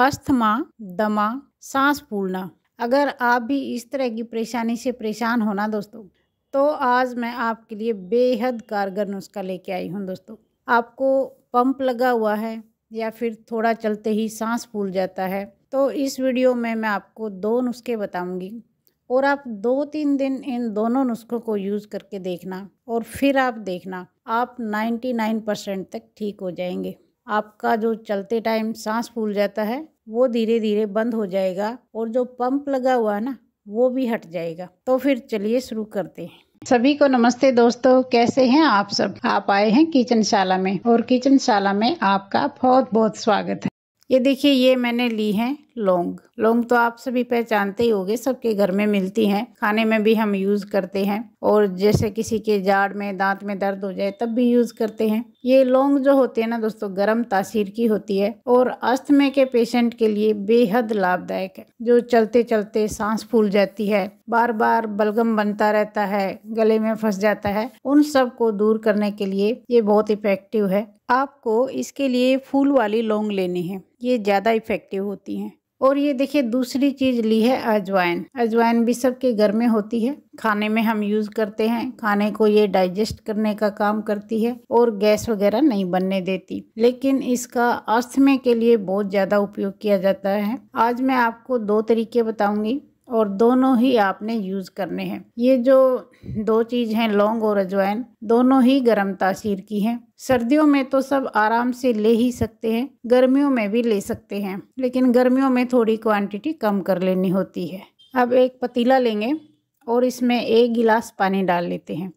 asthma दमा सांस फूलना अगर आप भी इस तरह की परेशानी से परेशान होना दोस्तों तो आज मैं आपके लिए बेहद कारगर नुस्खा लेके आई हूँ दोस्तों आपको पंप लगा हुआ है या फिर थोड़ा चलते ही सांस फूल जाता है तो इस वीडियो में मैं आपको दो नुस्खे बताऊंगी और आप दो तीन दिन इन दोनों नुस्खों को यूज़ करके देखना और फिर आप देखना आप 99 परसेंट तक ठीक हो जाएंगे आपका जो चलते टाइम सांस फूल जाता है वो धीरे धीरे बंद हो जाएगा और जो पंप लगा हुआ है ना वो भी हट जाएगा तो फिर चलिए शुरू करते हैं सभी को नमस्ते दोस्तों कैसे हैं आप सब आप आए हैं किचन शाला में और किचन शाला में आपका बहुत बहुत स्वागत है ये देखिए ये मैंने ली है लौंग लौंग तो आप सभी पहचानते ही होंगे सबके घर में मिलती हैं खाने में भी हम यूज़ करते हैं और जैसे किसी के जाड़ में दांत में दर्द हो जाए तब भी यूज़ करते हैं ये लौंग जो होते हैं ना दोस्तों गर्म तासीर की होती है और अस्थमे के पेशेंट के लिए बेहद लाभदायक है जो चलते चलते सांस फूल जाती है बार बार बलगम बनता रहता है गले में फंस जाता है उन सब को दूर करने के लिए ये बहुत इफेक्टिव है आपको इसके लिए फूल वाली लौंग लेनी है ये ज़्यादा इफेक्टिव होती हैं और ये देखिए दूसरी चीज़ ली है अजवाइन अजवाइन भी सबके घर में होती है खाने में हम यूज़ करते हैं खाने को ये डाइजेस्ट करने का काम करती है और गैस वगैरह नहीं बनने देती लेकिन इसका अस्थमे के लिए बहुत ज़्यादा उपयोग किया जाता है आज मैं आपको दो तरीके बताऊंगी और दोनों ही आपने यूज़ करने हैं ये जो दो चीज़ हैं लौंग और अजवाइन दोनों ही गर्म तासीर की हैं सर्दियों में तो सब आराम से ले ही सकते हैं गर्मियों में भी ले सकते हैं लेकिन गर्मियों में थोड़ी क्वांटिटी कम कर लेनी होती है अब एक पतीला लेंगे और इसमें एक गिलास पानी डाल लेते हैं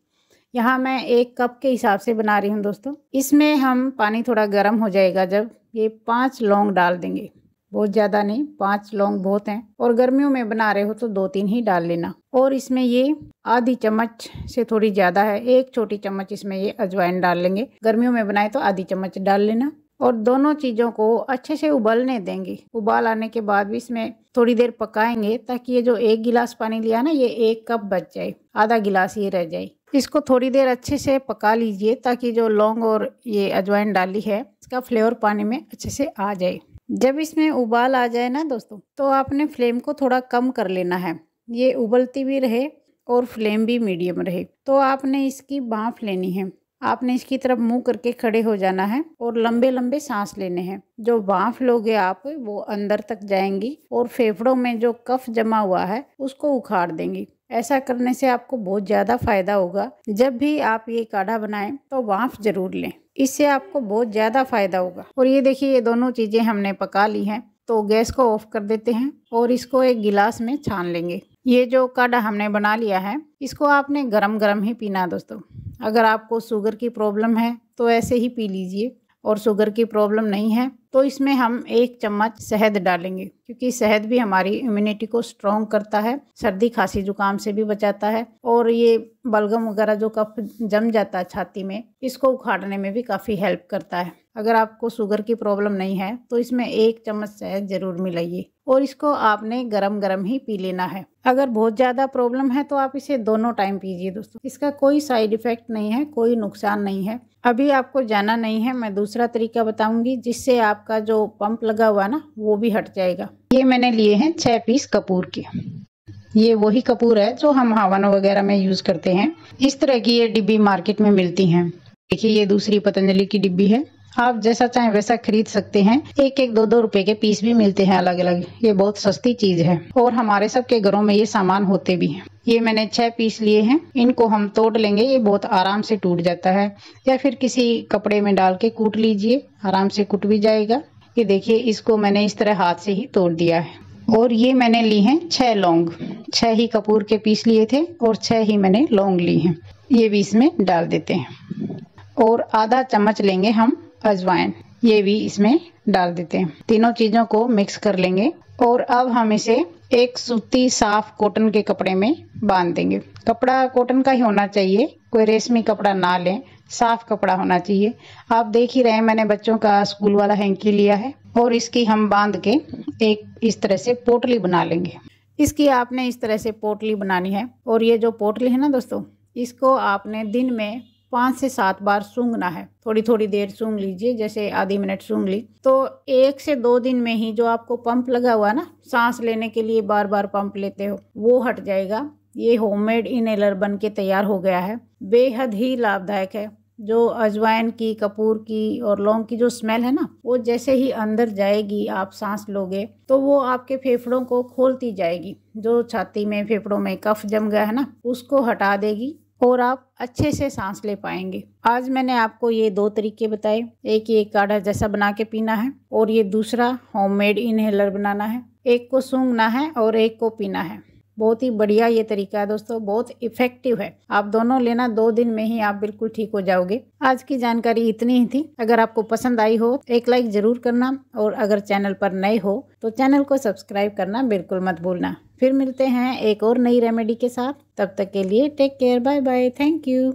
यहाँ मैं एक कप के हिसाब से बना रही हूँ दोस्तों इसमें हम पानी थोड़ा गर्म हो जाएगा जब ये पाँच लौंग डाल देंगे बहुत ज़्यादा नहीं पाँच लौंग बहुत हैं और गर्मियों में बना रहे हो तो दो तीन ही डाल लेना और इसमें ये आधी चम्मच से थोड़ी ज़्यादा है एक छोटी चम्मच इसमें ये अजवाइन डाल लेंगे गर्मियों में बनाए तो आधी चम्मच डाल लेना और दोनों चीज़ों को अच्छे से उबलने देंगे उबाल आने के बाद भी इसमें थोड़ी देर पकाएंगे ताकि ये जो एक गिलास पानी लिया ना ये एक कप बच जाए आधा गिलास ये रह जाए इसको थोड़ी देर अच्छे से पका लीजिए ताकि जो लौंग और ये अजवाइन डाली है इसका फ्लेवर पानी में अच्छे से आ जाए जब इसमें उबाल आ जाए ना दोस्तों तो आपने फ्लेम को थोड़ा कम कर लेना है ये उबलती भी रहे और फ्लेम भी मीडियम रहे तो आपने इसकी बाँफ लेनी है आपने इसकी तरफ मुंह करके खड़े हो जाना है और लंबे लंबे सांस लेने हैं जो बाँफ लोगे आप वो अंदर तक जाएंगी और फेफड़ों में जो कफ जमा हुआ है उसको उखाड़ देंगी ऐसा करने से आपको बहुत ज़्यादा फायदा होगा जब भी आप ये काढ़ा बनाएं तो बाफ़ जरूर लें इससे आपको बहुत ज़्यादा फायदा होगा और ये देखिए ये दोनों चीज़ें हमने पका ली हैं तो गैस को ऑफ कर देते हैं और इसको एक गिलास में छान लेंगे ये जो काढ़ा हमने बना लिया है इसको आपने गरम गरम ही पीना दोस्तों अगर आपको शुगर की प्रॉब्लम है तो ऐसे ही पी लीजिए और शुगर की प्रॉब्लम नहीं है तो इसमें हम एक चम्मच शहद डालेंगे क्योंकि शहद भी हमारी इम्यूनिटी को स्ट्रॉन्ग करता है सर्दी खांसी जुकाम से भी बचाता है और ये बलगम वगैरह जो कफ जम जाता है छाती में इसको उखाड़ने में भी काफ़ी हेल्प करता है अगर आपको शुगर की प्रॉब्लम नहीं है तो इसमें एक चम्मच शहद ज़रूर मिलाइए और इसको आपने गरम गरम ही पी लेना है अगर बहुत ज़्यादा प्रॉब्लम है तो आप इसे दोनों टाइम पीजिए दोस्तों इसका कोई साइड इफ़ेक्ट नहीं है कोई नुकसान नहीं है अभी आपको जाना नहीं है मैं दूसरा तरीका बताऊंगी जिससे आप आपका जो पंप लगा हुआ ना वो भी हट जाएगा ये मैंने लिए हैं छह पीस कपूर के ये वही कपूर है जो हम हवन वगैरह में यूज करते हैं इस तरह की ये डिब्बी मार्केट में मिलती हैं देखिए ये दूसरी पतंजलि की डिब्बी है आप जैसा चाहे वैसा खरीद सकते हैं एक एक दो दो रुपए के पीस भी मिलते हैं अलग अलग ये बहुत सस्ती चीज है और हमारे सबके घरों में ये सामान होते भी हैं ये मैंने छह पीस लिए हैं इनको हम तोड़ लेंगे ये बहुत आराम से टूट जाता है या फिर किसी कपड़े में डाल के कूट लीजिए आराम से कूट भी जाएगा ये देखिए इसको मैंने इस तरह हाथ से ही तोड़ दिया है और ये मैंने ली है छह लौंग छह ही कपूर के पीस लिए थे और छह ही मैंने लौंग ली है ये भी इसमें डाल देते हैं और आधा चम्मच लेंगे हम अजवाइन ये भी इसमें डाल देते हैं तीनों चीजों को मिक्स कर लेंगे और अब हम इसे एक सूती साफ कॉटन के कपड़े में बांध देंगे कपड़ा कॉटन का ही होना चाहिए कोई रेशमी कपड़ा ना लें साफ कपड़ा होना चाहिए आप देख ही रहे हैं मैंने बच्चों का स्कूल वाला हैंकी लिया है और इसकी हम बांध के एक इस तरह से पोटली बना लेंगे इसकी आपने इस तरह से पोटली बनानी है और ये जो पोटली है ना दोस्तों इसको आपने दिन में पाँच से सात बार सूंघना है थोड़ी थोड़ी देर सूंघ लीजिए जैसे आधी मिनट सूंघ ली तो एक से दो दिन में ही जो आपको पंप लगा हुआ ना सांस लेने के लिए बार बार पंप लेते हो वो हट जाएगा ये होममेड इनहेलर बन के तैयार हो गया है बेहद ही लाभदायक है जो अजवाइन की कपूर की और लौंग की जो स्मेल है ना वो जैसे ही अंदर जाएगी आप सांस लोगे तो वो आपके फेफड़ों को खोलती जाएगी जो छाती में फेफड़ों में कफ जम गया है ना उसको हटा देगी और आप अच्छे से सांस ले पाएंगे आज मैंने आपको ये दो तरीके बताए एक ये काढ़ा जैसा बना के पीना है और ये दूसरा होममेड इनहेलर बनाना है एक को सूंघना है और एक को पीना है बहुत ही बढ़िया ये तरीका है दोस्तों बहुत इफेक्टिव है आप दोनों लेना दो दिन में ही आप बिल्कुल ठीक हो जाओगे आज की जानकारी इतनी ही थी अगर आपको पसंद आई हो एक लाइक जरूर करना और अगर चैनल पर नए हो तो चैनल को सब्सक्राइब करना बिल्कुल मत भूलना फिर मिलते हैं एक और नई रेमेडी के साथ तब तक के लिए take care bye bye thank you